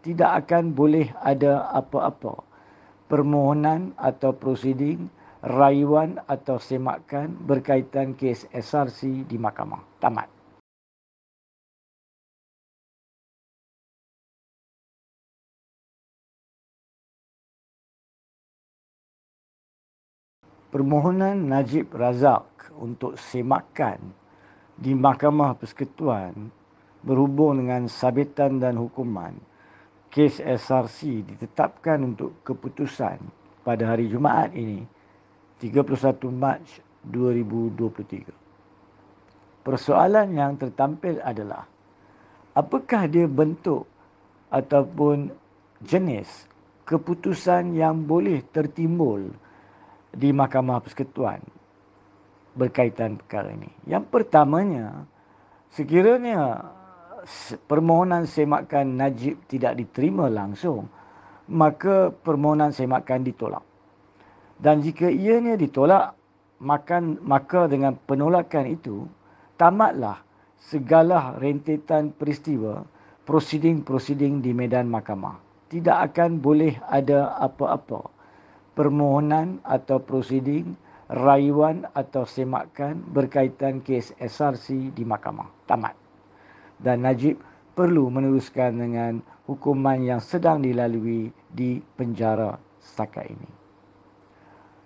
tidak akan boleh ada apa-apa permohonan atau prosiding, rayuan atau semakan berkaitan kes SRC di mahkamah. Tamat. Permohonan Najib Razak untuk semakan di Mahkamah Persekutuan berhubung dengan sabitan dan hukuman kes SRC ditetapkan untuk keputusan pada hari Jumaat ini 31 Mac 2023. Persoalan yang tertampil adalah apakah dia bentuk ataupun jenis keputusan yang boleh tertimbul di Mahkamah Persekutuan berkaitan perkara ini. Yang pertamanya sekiranya permohonan semakan Najib tidak diterima langsung, maka permohonan semakan ditolak. Dan jika ianya ditolak, makan, maka dengan penolakan itu, tamatlah segala rentetan peristiwa prosiding-prosiding di medan mahkamah. Tidak akan boleh ada apa-apa permohonan atau prosiding rayuan atau semakan berkaitan kes SRC di mahkamah. Tamat dan Najib perlu meneruskan dengan hukuman yang sedang dilalui di penjara setakat ini.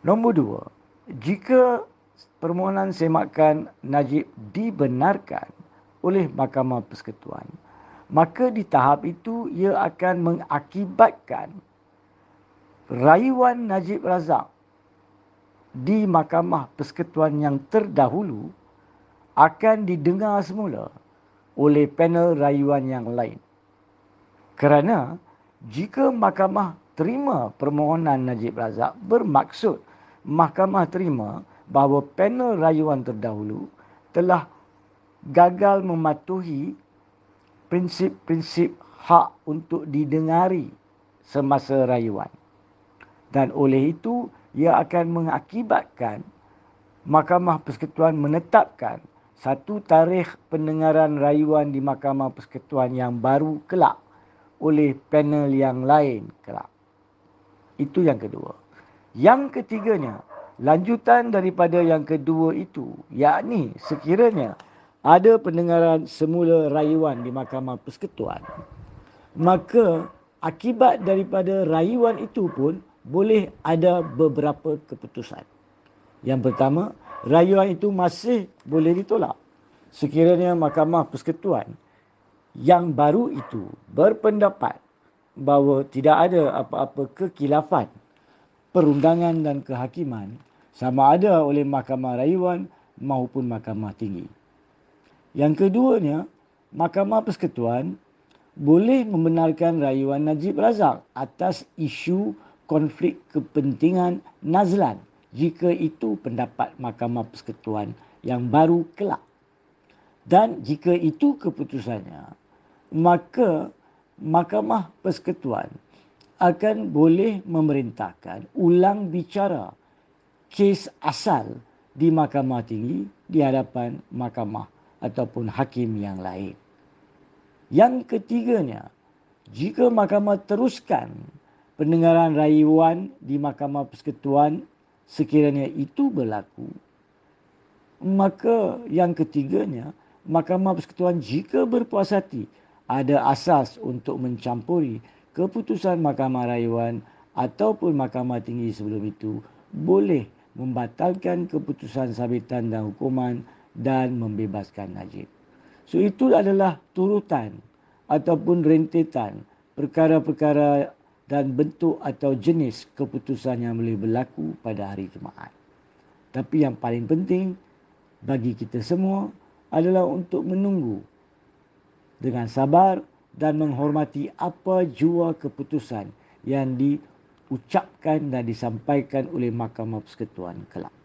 Nombor dua, jika permohonan semakan Najib dibenarkan oleh Mahkamah Persekutuan, maka di tahap itu ia akan mengakibatkan rayuan Najib Razak di Mahkamah Persekutuan yang terdahulu akan didengar semula oleh panel rayuan yang lain. Kerana jika mahkamah terima permohonan Najib Razak bermaksud mahkamah terima bahawa panel rayuan terdahulu telah gagal mematuhi prinsip-prinsip hak untuk didengari semasa rayuan. Dan oleh itu, ia akan mengakibatkan Mahkamah Persekutuan menetapkan satu tarikh pendengaran rayuan di Mahkamah Persekutuan yang baru kelak oleh panel yang lain kelak. Itu yang kedua. Yang ketiganya, lanjutan daripada yang kedua itu, yakni sekiranya ada pendengaran semula rayuan di Mahkamah Persekutuan, maka akibat daripada rayuan itu pun boleh ada beberapa keputusan. Yang pertama, rayuan itu masih boleh ditolak sekiranya Mahkamah Persekutuan yang baru itu berpendapat bahawa tidak ada apa-apa kekilafan perundangan dan kehakiman sama ada oleh Mahkamah Rayuan maupun Mahkamah Tinggi. Yang keduanya, Mahkamah Persekutuan boleh membenarkan rayuan Najib Razak atas isu konflik kepentingan Nazlan jika itu pendapat Mahkamah Persekutuan yang baru kelak. Dan jika itu keputusannya, maka Mahkamah Persekutuan akan boleh memerintahkan ulang bicara kes asal di Mahkamah Tinggi di hadapan Mahkamah ataupun hakim yang lain. Yang ketiganya, jika Mahkamah teruskan pendengaran rayuan di Mahkamah Persekutuan Sekiranya itu berlaku, maka yang ketiganya, Mahkamah Persekutuan jika berpuas hati ada asas untuk mencampuri keputusan Mahkamah Rayuan ataupun Mahkamah Tinggi sebelum itu boleh membatalkan keputusan sabitan dan hukuman dan membebaskan Najib. So itu adalah turutan ataupun rentetan perkara-perkara dan bentuk atau jenis keputusan yang boleh berlaku pada hari Jumaat. Tapi yang paling penting bagi kita semua adalah untuk menunggu dengan sabar dan menghormati apa jua keputusan yang diucapkan dan disampaikan oleh Mahkamah Persekutuan Kelab.